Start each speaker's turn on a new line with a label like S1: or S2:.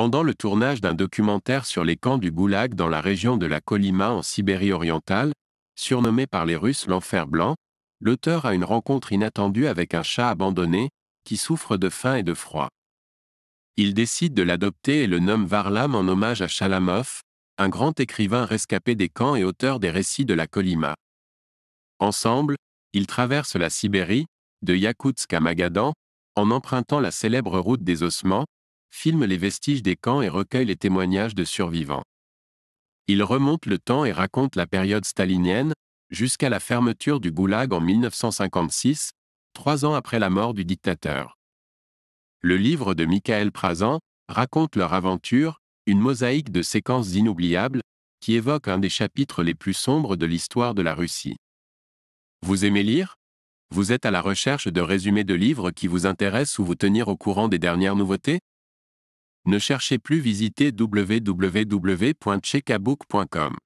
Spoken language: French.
S1: Pendant le tournage d'un documentaire sur les camps du Goulag dans la région de la Kolyma en Sibérie orientale, surnommé par les Russes l'enfer blanc, l'auteur a une rencontre inattendue avec un chat abandonné, qui souffre de faim et de froid. Il décide de l'adopter et le nomme Varlam en hommage à Chalamov, un grand écrivain rescapé des camps et auteur des récits de la Kolyma. Ensemble, ils traversent la Sibérie, de Yakoutsk à Magadan, en empruntant la célèbre route des ossements, filme les vestiges des camps et recueille les témoignages de survivants. Il remonte le temps et raconte la période stalinienne, jusqu'à la fermeture du goulag en 1956, trois ans après la mort du dictateur. Le livre de Michael Prazan raconte leur aventure, une mosaïque de séquences inoubliables, qui évoque un des chapitres les plus sombres de l'histoire de la Russie. Vous aimez lire Vous êtes à la recherche de résumés de livres qui vous intéressent ou vous tenir au courant des dernières nouveautés ne cherchez plus visiter www.checkabook.com.